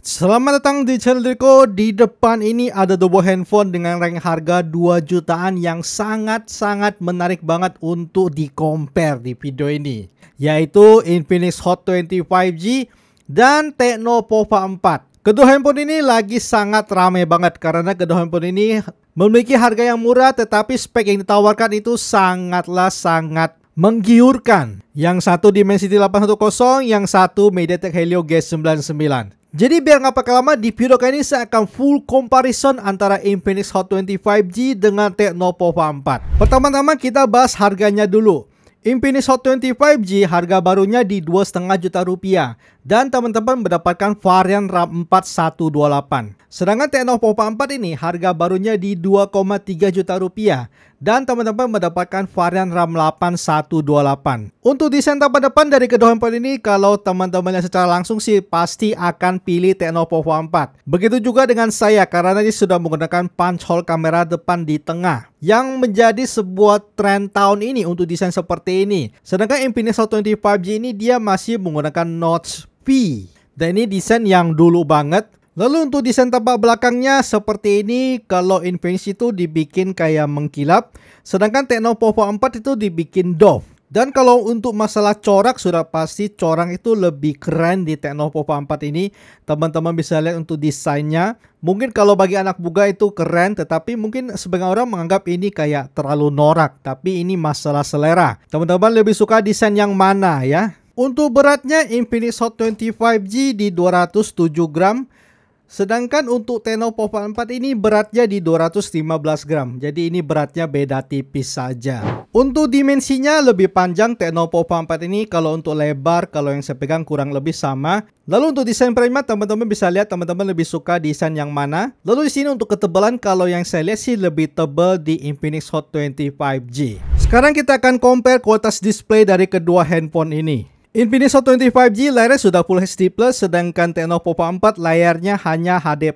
Selamat datang di channel Dirko. Di depan ini ada Dobo handphone dengan rank harga 2 jutaan yang sangat-sangat menarik banget untuk di-compare di video ini. Yaitu Infinix Hot 25 g dan Tecno Pova 4. Kedua handphone ini lagi sangat ramai banget karena kedua handphone ini memiliki harga yang murah tetapi spek yang ditawarkan itu sangatlah sangat menggiurkan. Yang satu Dimensity 810, yang satu MediaTek Helio G99. Jadi biar nggak pakai lama, di video kali ini saya akan full comparison antara Infinix Hot 25G dengan Tecno Pova 4. Pertama-tama kita bahas harganya dulu. Infinix Hot 25G harga barunya di 2,5 juta rupiah dan teman-teman mendapatkan varian RAM 4128. Sedangkan TNO Popa 4 ini harga barunya di 2,3 juta rupiah dan teman-teman mendapatkan varian RAM 8128. Untuk desain tampak depan dari kedua handphone ini kalau teman-teman yang secara langsung sih pasti akan pilih TNO Popa 4. Begitu juga dengan saya karena ini sudah menggunakan punch hole kamera depan di tengah yang menjadi sebuah tren tahun ini untuk desain seperti ini. Sedangkan Infinix 125G ini dia masih menggunakan notch dan ini desain yang dulu banget. Lalu untuk desain tampak belakangnya seperti ini kalau Infinity itu dibikin kayak mengkilap. Sedangkan Techno Popo 4 itu dibikin doff. Dan kalau untuk masalah corak sudah pasti corak itu lebih keren di Techno Popo 4 ini. Teman-teman bisa lihat untuk desainnya. Mungkin kalau bagi anak buga itu keren tetapi mungkin sebagian orang menganggap ini kayak terlalu norak. Tapi ini masalah selera. Teman-teman lebih suka desain yang mana ya. Untuk beratnya Infinix Hot 25G di 207 gram, sedangkan untuk Tenno Pop 4 ini beratnya di 215 gram. Jadi ini beratnya beda tipis saja. Untuk dimensinya lebih panjang Tenno Pop 4 ini kalau untuk lebar kalau yang saya pegang kurang lebih sama. Lalu untuk desain prima teman-teman bisa lihat teman-teman lebih suka desain yang mana. Lalu di sini untuk ketebalan kalau yang saya lihat sih lebih tebal di Infinix Hot 25G. Sekarang kita akan compare kualitas display dari kedua handphone ini. Infinix Hot 25G layarnya sudah Full HD+, sedangkan Tenno Pop 4 layarnya hanya HD+.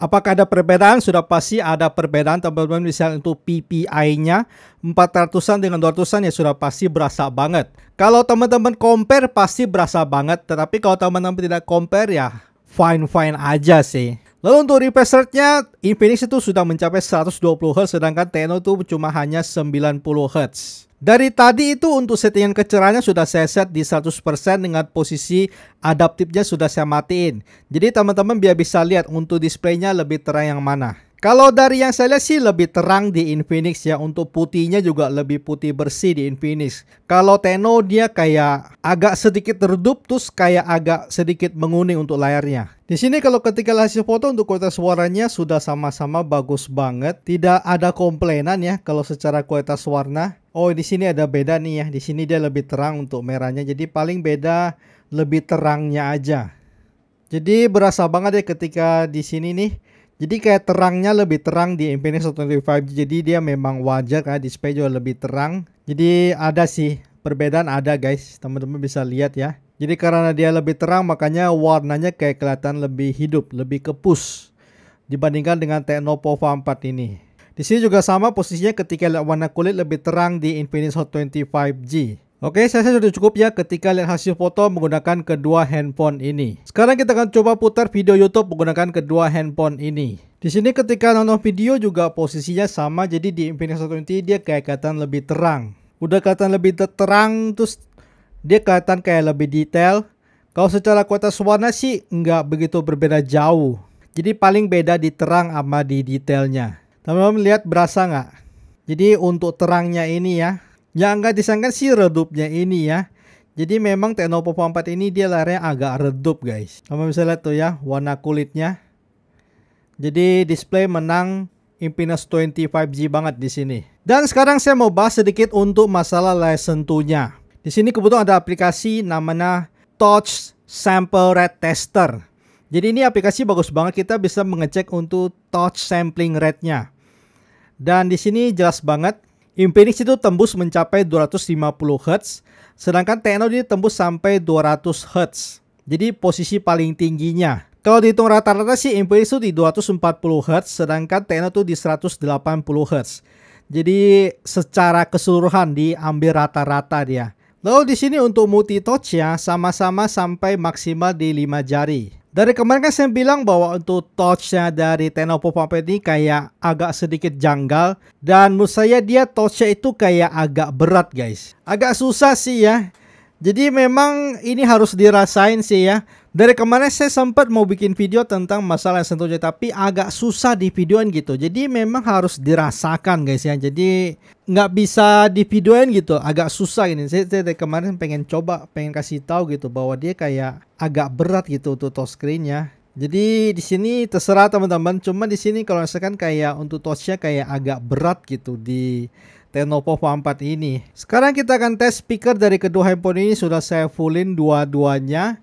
Apakah ada perbedaan? Sudah pasti ada perbedaan teman-teman misalnya untuk PPI-nya 400-an dengan 200-an ya sudah pasti berasa banget. Kalau teman-teman compare pasti berasa banget, tetapi kalau teman-teman tidak compare ya fine-fine aja sih. Lalu untuk refresh rate-nya, Infinix itu sudah mencapai 120Hz sedangkan Tenno itu cuma hanya 90Hz. Dari tadi itu untuk settingan kecerahannya sudah saya set di 100% dengan posisi adaptifnya sudah saya matiin. Jadi teman-teman biar bisa lihat untuk displaynya lebih terang yang mana. Kalau dari yang saya lihat sih lebih terang di Infinix ya untuk putihnya juga lebih putih bersih di Infinix. Kalau Teno dia kayak agak sedikit redup terus kayak agak sedikit menguning untuk layarnya. Di sini kalau ketika hasil foto untuk kualitas suaranya sudah sama-sama bagus banget, tidak ada komplainan ya kalau secara kualitas warna. Oh, di sini ada beda nih ya. Di sini dia lebih terang untuk merahnya. Jadi paling beda lebih terangnya aja. Jadi berasa banget ya ketika di sini nih jadi kayak terangnya lebih terang di Infinix 125G. Jadi dia memang wajar kayak display juga lebih terang. Jadi ada sih perbedaan ada guys. Teman-teman bisa lihat ya. Jadi karena dia lebih terang makanya warnanya kayak kelihatan lebih hidup, lebih kepus dibandingkan dengan Pova 4 ini. Di sini juga sama posisinya ketika warna kulit lebih terang di Infinix Hot 25G. Oke, saya sudah cukup ya ketika lihat hasil foto menggunakan kedua handphone ini. Sekarang kita akan coba putar video YouTube menggunakan kedua handphone ini. Di sini ketika nonton video juga posisinya sama, jadi di Infinix 120 dia kayak kelihatan lebih terang. Udah kelihatan lebih terang, terus dia kelihatan kayak lebih detail. Kalau secara kualitas warna sih nggak begitu berbeda jauh. Jadi paling beda di terang sama di detailnya. Teman-teman lihat berasa nggak? Jadi untuk terangnya ini ya, yang nggak disangka sih redupnya ini ya. Jadi memang Techno Popo 4 ini dia larinya agak redup guys. Kamu bisa lihat tuh ya warna kulitnya. Jadi display menang Infinix 25G banget di sini. Dan sekarang saya mau bahas sedikit untuk masalah lesson 2 Di sini kebetulan ada aplikasi namanya Touch Sample Red Tester. Jadi ini aplikasi bagus banget kita bisa mengecek untuk touch sampling rate-nya. Dan di sini jelas banget Infinix itu tembus mencapai 250 Hz, sedangkan TNO ini tembus sampai 200 Hz. Jadi posisi paling tingginya. Kalau dihitung rata-rata sih Infinix itu di 240 Hz, sedangkan TNO itu di 180 Hz. Jadi secara keseluruhan diambil rata-rata dia. Lalu di sini untuk multi touch ya sama-sama sampai maksimal di 5 jari. Dari kemarin kan saya bilang bahwa untuk touchnya dari Tenopo Puppet ini kayak agak sedikit janggal. Dan menurut saya dia touchnya itu kayak agak berat guys. Agak susah sih ya. Jadi memang ini harus dirasain sih ya. Dari kemarin saya sempat mau bikin video tentang masalah sentuhnya tapi agak susah di videoin gitu. Jadi memang harus dirasakan guys ya. Jadi nggak bisa di videoin gitu, agak susah ini. Saya, saya dari kemarin pengen coba, pengen kasih tahu gitu bahwa dia kayak agak berat gitu untuk touch screen-nya. Jadi di sini terserah teman-teman, cuma di sini kalau misalkan kayak untuk touch kayak agak berat gitu di Lenovo v 4 ini. Sekarang kita akan tes speaker dari kedua handphone ini sudah saya fullin dua-duanya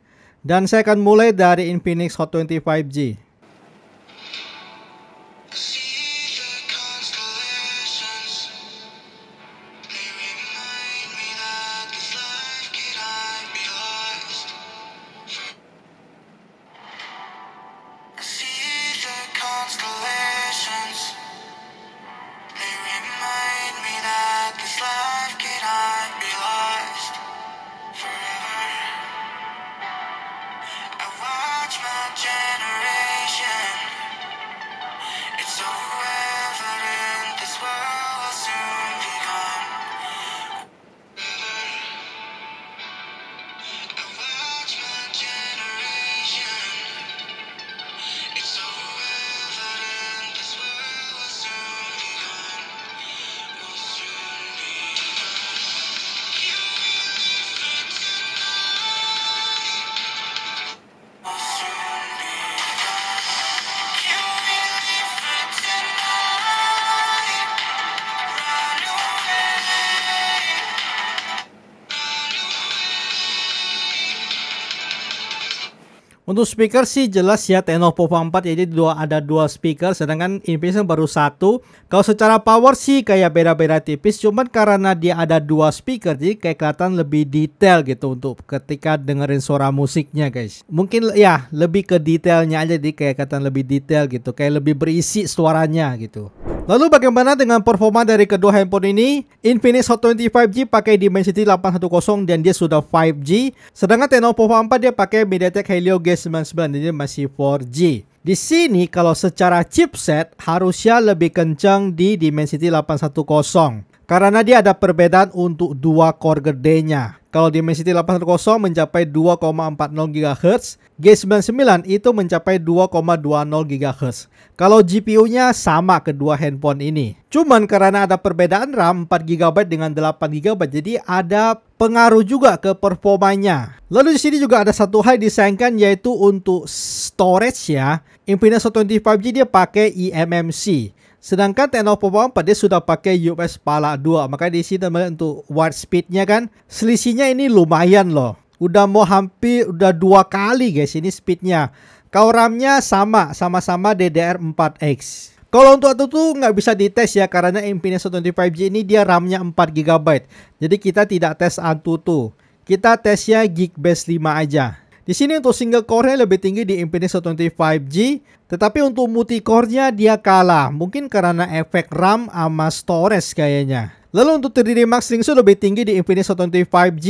dan saya akan mulai dari Infinix Hot 25G. Untuk speaker sih jelas ya Teno Popa 4 jadi dua ada dua speaker sedangkan Infinix baru satu. Kalau secara power sih kayak beda-beda tipis cuman karena dia ada dua speaker jadi kayak kelihatan lebih detail gitu untuk ketika dengerin suara musiknya guys. Mungkin ya lebih ke detailnya aja jadi kayak kelihatan lebih detail gitu kayak lebih berisi suaranya gitu. Lalu bagaimana dengan performa dari kedua handphone ini? Infinix Hot 25G pakai Dimensity 810 dan dia sudah 5G. Sedangkan Lenovo 4 dia pakai MediaTek Helio G99 dan dia masih 4G. Di sini kalau secara chipset harusnya lebih kencang di Dimensity 810. Karena dia ada perbedaan untuk dua core gedenya. Kalau Dimensity 800 mencapai 2,40 GHz, G99 itu mencapai 2,20 GHz. Kalau GPU-nya sama kedua handphone ini. Cuman karena ada perbedaan RAM 4 GB dengan 8 GB, jadi ada pengaruh juga ke performanya. Lalu di sini juga ada satu hal disayangkan yaitu untuk storage ya. Infinix 125G dia pakai eMMC. Sedangkan Popo Perform dia sudah pakai US Pala 2 Makanya di sini teman untuk wide speednya kan Selisihnya ini lumayan loh Udah mau hampir udah dua kali guys ini speednya Kau ramnya sama sama-sama DDR4X kalau untuk itu tuh nggak bisa dites ya karena Infinix lima g ini dia ramnya nya 4 GB. Jadi kita tidak tes Antutu. Kita tesnya Geekbase 5 aja. Di sini untuk single core-nya lebih tinggi di Infinix 25 g tetapi untuk multi-core-nya dia kalah. Mungkin karena efek RAM sama storage kayaknya. Lalu untuk 3D Max Slingshot lebih tinggi di Infinix 25 g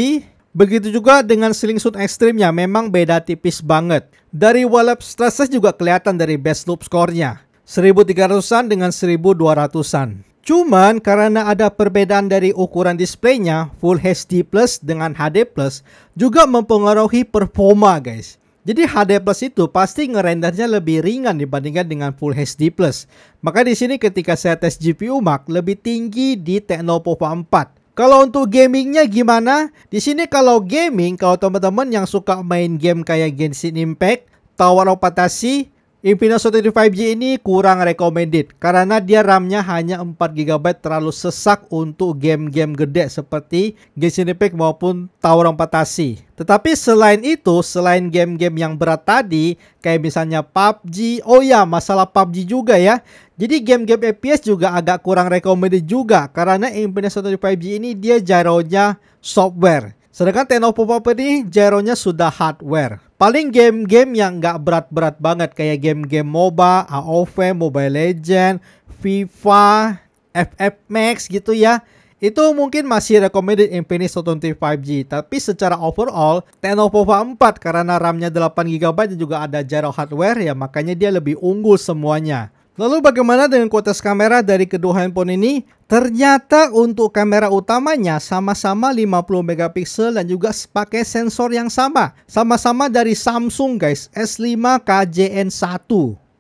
Begitu juga dengan slingshot Extreme-nya memang beda tipis banget. Dari wallop stresses juga kelihatan dari best loop score skornya. 1300-an dengan 1200-an. Cuman karena ada perbedaan dari ukuran displaynya, Full HD Plus dengan HD Plus juga mempengaruhi performa guys. Jadi HD Plus itu pasti ngerendernya lebih ringan dibandingkan dengan Full HD Plus. Maka di sini ketika saya tes GPU Mark lebih tinggi di Technopova 4. Kalau untuk gamingnya gimana? Di sini kalau gaming, kalau teman-teman yang suka main game kayak Genshin Impact, Tower of Fantasy, Infinix 35 g ini kurang recommended karena dia RAM-nya hanya 4GB terlalu sesak untuk game-game gede seperti Genshin Impact maupun Tower of Fantasy. Tetapi selain itu, selain game-game yang berat tadi, kayak misalnya PUBG, oh ya masalah PUBG juga ya. Jadi game-game FPS juga agak kurang recommended juga karena Infinix 35 g ini dia jaronya software. Sedangkan Tenopo Pop ini jaronya sudah hardware. Paling game-game yang nggak berat-berat banget kayak game-game MOBA, AOV, Mobile Legend, FIFA, FF Max gitu ya. Itu mungkin masih recommended Infinix 25 g tapi secara overall Lenovo 4 karena RAM-nya 8GB dan juga ada gyro hardware ya makanya dia lebih unggul semuanya. Lalu bagaimana dengan kualitas kamera dari kedua handphone ini? Ternyata untuk kamera utamanya sama-sama 50 megapiksel dan juga pakai sensor yang sama. Sama-sama dari Samsung guys, S5 KJN1.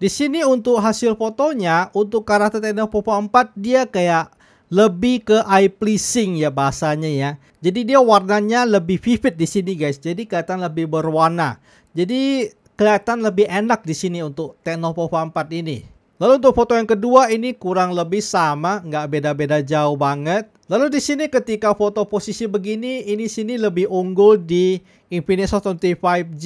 Di sini untuk hasil fotonya, untuk karakter Tenno Popo 4 dia kayak lebih ke eye pleasing ya bahasanya ya. Jadi dia warnanya lebih vivid di sini guys. Jadi kelihatan lebih berwarna. Jadi kelihatan lebih enak di sini untuk Popo 4 ini. Lalu untuk foto yang kedua ini kurang lebih sama, nggak beda-beda jauh banget. Lalu di sini ketika foto posisi begini, ini sini lebih unggul di Infinix 25G.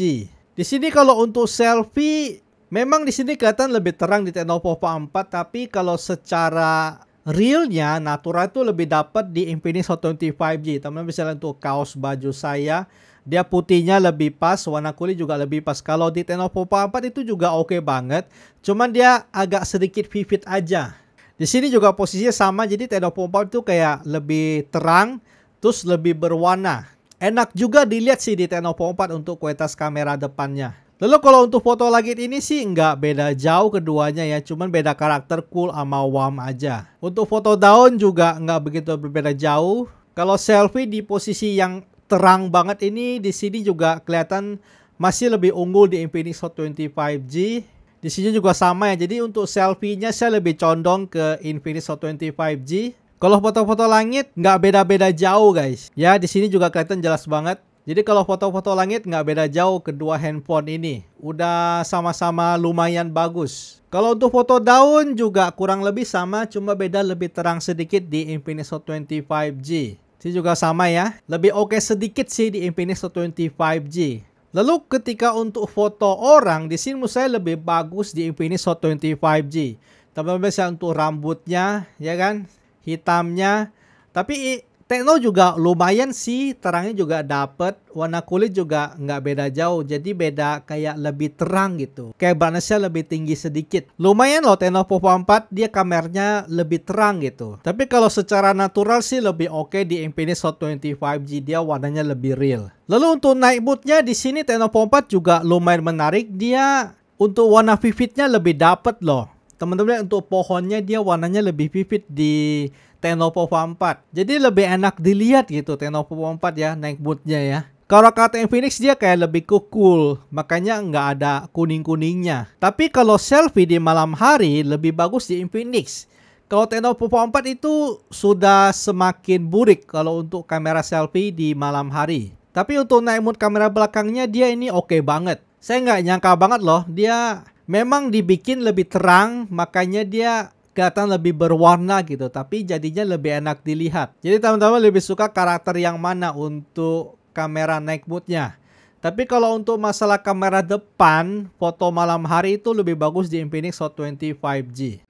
Di sini kalau untuk selfie, memang di sini kelihatan lebih terang di Tecno Pop 4, tapi kalau secara realnya natural itu lebih dapat di Infinix Hot 25G. Teman-teman bisa lihat untuk kaos baju saya dia putihnya lebih pas, warna kulit juga lebih pas. Kalau di Tenno Popo 4 itu juga oke okay banget. Cuman dia agak sedikit vivid aja. Di sini juga posisinya sama, jadi Tenno Popo 4 itu kayak lebih terang, terus lebih berwarna. Enak juga dilihat sih di Popo 4 untuk kualitas kamera depannya. Lalu kalau untuk foto lagi ini sih nggak beda jauh keduanya ya, cuman beda karakter cool sama warm aja. Untuk foto daun juga nggak begitu berbeda jauh. Kalau selfie di posisi yang terang banget ini di sini juga kelihatan masih lebih unggul di Infinix Hot 25G. Di sini juga sama ya. Jadi untuk selfie-nya saya lebih condong ke Infinix Hot 25G. Kalau foto-foto langit nggak beda-beda jauh guys. Ya di sini juga kelihatan jelas banget. Jadi kalau foto-foto langit nggak beda jauh kedua handphone ini. Udah sama-sama lumayan bagus. Kalau untuk foto daun juga kurang lebih sama cuma beda lebih terang sedikit di Infinix Hot 25G. Ini juga sama ya. Lebih oke okay sedikit sih di Infinix 125G. Lalu ketika untuk foto orang, di sini menurut saya lebih bagus di Infinix Hot 25G. Tapi biasanya untuk rambutnya, ya kan? Hitamnya. Tapi Tekno juga lumayan sih, terangnya juga dapet, warna kulit juga nggak beda jauh, jadi beda kayak lebih terang gitu. Kayak brightnessnya lebih tinggi sedikit. Lumayan loh Tekno Popo 4, dia kameranya lebih terang gitu. Tapi kalau secara natural sih lebih oke okay di Infinix Hot 25G, dia warnanya lebih real. Lalu untuk night mode-nya di sini Tekno Popo 4 juga lumayan menarik, dia untuk warna vividnya lebih dapet loh. Teman-teman untuk pohonnya dia warnanya lebih vivid di Tenovo V4. Jadi lebih enak dilihat gitu Tenovo V4 ya naik bootnya ya. Kalau KTM Phoenix dia kayak lebih cool, makanya nggak ada kuning-kuningnya. Tapi kalau selfie di malam hari lebih bagus di Infinix. Kalau Tenovo V4 itu sudah semakin burik kalau untuk kamera selfie di malam hari. Tapi untuk naik mode kamera belakangnya dia ini oke okay banget. Saya nggak nyangka banget loh, dia memang dibikin lebih terang, makanya dia kelihatan lebih berwarna gitu tapi jadinya lebih enak dilihat jadi teman-teman lebih suka karakter yang mana untuk kamera night mode-nya tapi kalau untuk masalah kamera depan foto malam hari itu lebih bagus di Infinix Hot 25G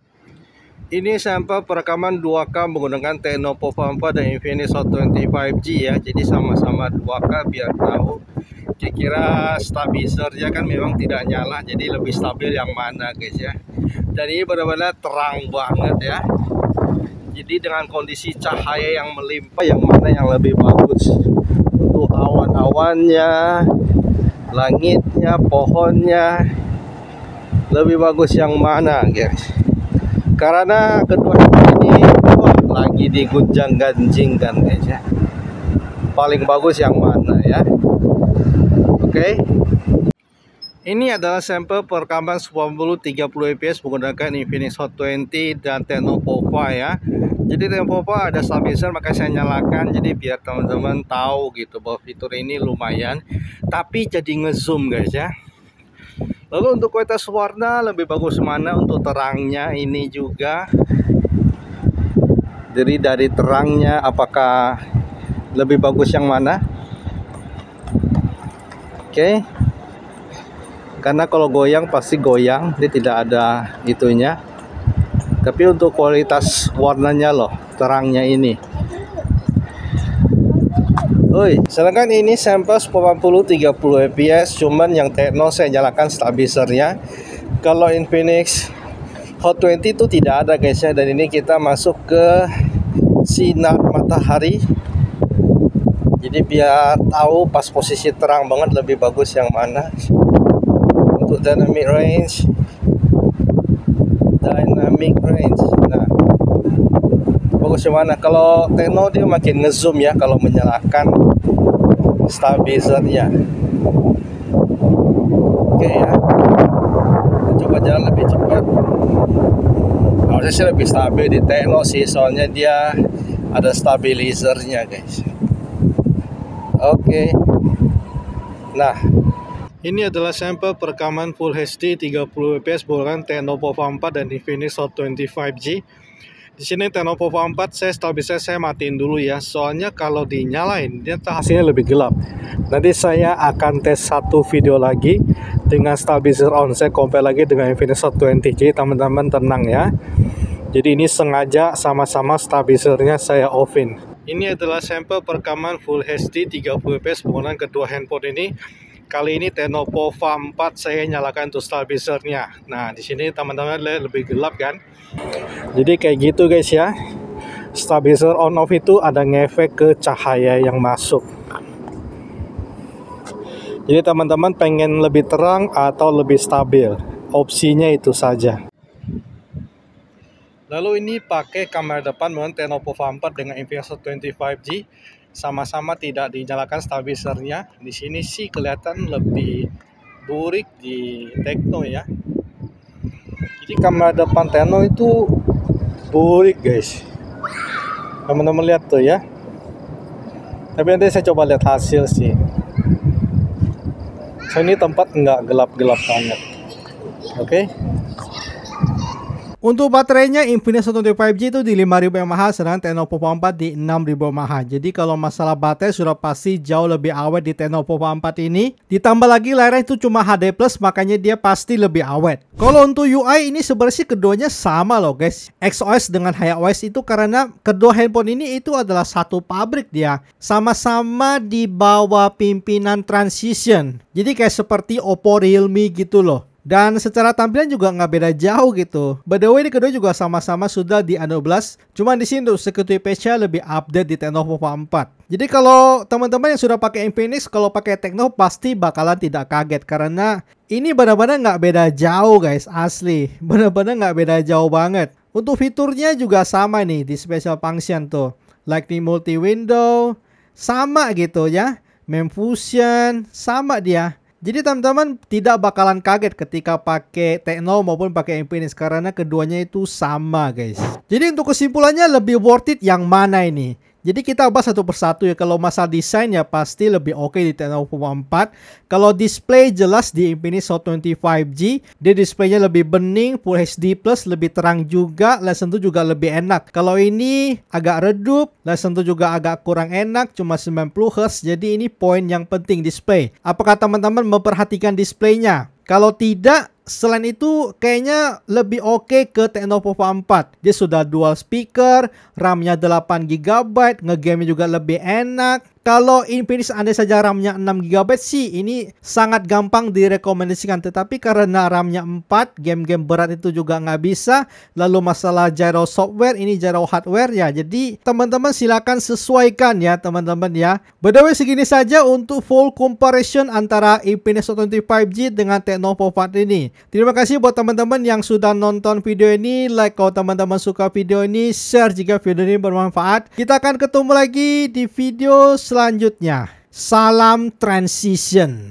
ini sampel perekaman 2K menggunakan Tenovo 4 dan Infinix Hot 25G ya jadi sama-sama 2K biar tahu Oke kira stabilizernya kan memang tidak nyala jadi lebih stabil yang mana guys ya dan ini benar-benar terang banget ya jadi dengan kondisi cahaya yang melimpah yang mana yang lebih bagus untuk awan-awannya langitnya pohonnya lebih bagus yang mana guys karena kedua ini wah, lagi digunjang ganjing kan guys ya paling bagus yang mana ya oke okay? ini adalah sampel perekaman 90 30 fps menggunakan Infinix Hot 20 dan Tenopova ya jadi Tenopova ada stabilizer maka saya nyalakan jadi biar teman-teman tahu gitu bahwa fitur ini lumayan tapi jadi ngezoom guys ya lalu untuk kualitas warna lebih bagus mana untuk terangnya ini juga jadi dari terangnya apakah lebih bagus yang mana okay? karena kalau goyang pasti goyang dia tidak ada itunya tapi untuk kualitas warnanya loh terangnya ini Oi, sedangkan ini sampel 80 30 fps cuman yang Tekno saya nyalakan stabilisernya. kalau Infinix Hot 20 itu tidak ada guys ya dan ini kita masuk ke sinar matahari jadi biar tahu pas posisi terang banget lebih bagus yang mana untuk dynamic range dynamic range nah bagus yang mana kalau Teno dia makin ngezoom ya kalau menyalakan stabilizernya oke ya Kita coba jalan lebih cepat harusnya sih lebih stabil di Teno sih soalnya dia ada stabilizernya guys Oke. Nah, ini adalah sampel perekaman Full HD 30 fps buatan v 4 dan Infinix Hot 25G. Di sini v 4 saya stabilizer saya matiin dulu ya, soalnya kalau dinyalain dia hasilnya lebih gelap. Nanti saya akan tes satu video lagi dengan stabilizer on, saya compare lagi dengan Infinix Hot 20G, teman-teman tenang ya. Jadi ini sengaja sama-sama stabilizernya saya offin. Ini adalah sampel perekaman Full HD 30 fps penggunaan kedua handphone ini. Kali ini Tenovo V4 saya nyalakan untuk stabilizernya. Nah, di sini teman-teman lebih gelap kan? Jadi kayak gitu guys ya. Stabilizer on off itu ada ngefek ke cahaya yang masuk. Jadi teman-teman pengen lebih terang atau lebih stabil. Opsinya itu saja. Lalu ini pakai kamera depan menggunakan Lenovo v 4 dengan InfiniShot 25G. Sama-sama tidak dinyalakan stabilisernya. Di sini sih kelihatan lebih burik di Tekno ya. Jadi kamera depan Tekno itu burik guys. Teman-teman lihat tuh ya. Tapi nanti saya coba lihat hasil sih. So ini tempat nggak gelap-gelap banget. Oke. Okay? Untuk baterainya Infinix 125G itu di 5000 mAh sedangkan Tenno Popo 4 di 6000 mAh. Jadi kalau masalah baterai sudah pasti jauh lebih awet di Tenno Popo 4 ini. Ditambah lagi layarnya itu cuma HD makanya dia pasti lebih awet. Kalau untuk UI ini sebenarnya keduanya sama loh guys. XOS dengan HiOS itu karena kedua handphone ini itu adalah satu pabrik dia. Sama-sama di bawah pimpinan Transition. Jadi kayak seperti Oppo Realme gitu loh. Dan secara tampilan juga nggak beda jauh gitu. By the way, ini kedua juga sama-sama sudah di Android 11. Cuman di sini untuk security patch-nya lebih update di Technopova 4. Jadi kalau teman-teman yang sudah pakai Infinix, kalau pakai Tekno pasti bakalan tidak kaget. Karena ini benar-benar nggak beda jauh guys, asli. Benar-benar nggak beda jauh banget. Untuk fiturnya juga sama nih di special function tuh. Lightning multi window, sama gitu ya. Memfusion, sama dia jadi teman-teman tidak bakalan kaget ketika pakai Tekno maupun pakai Infinix karena keduanya itu sama guys. Jadi untuk kesimpulannya lebih worth it yang mana ini? Jadi kita bahas satu persatu ya. Kalau masalah desain ya pasti lebih oke okay di Lenovo 4. Kalau display jelas di Infinix Hot 25G, dia displaynya lebih bening, Full HD+, Plus, lebih terang juga, Lesson 2 juga lebih enak. Kalau ini agak redup, Lesson 2 juga agak kurang enak, cuma 90Hz, jadi ini poin yang penting display. Apakah teman-teman memperhatikan displaynya? Kalau tidak, selain itu kayaknya lebih oke okay ke Pop 4 dia sudah dual speaker RAM-nya 8GB ngegame juga lebih enak kalau Infinix andai saja RAM-nya 6GB sih ini sangat gampang direkomendasikan tetapi karena RAM-nya 4 game-game berat itu juga nggak bisa lalu masalah gyro software ini gyro hardware ya jadi teman-teman silakan sesuaikan ya teman-teman ya by the way segini saja untuk full comparison antara Infinix 25G dengan Pop 4 ini Terima kasih buat teman-teman yang sudah nonton video ini. Like kalau teman-teman suka video ini. Share jika video ini bermanfaat. Kita akan ketemu lagi di video selanjutnya. Salam Transition.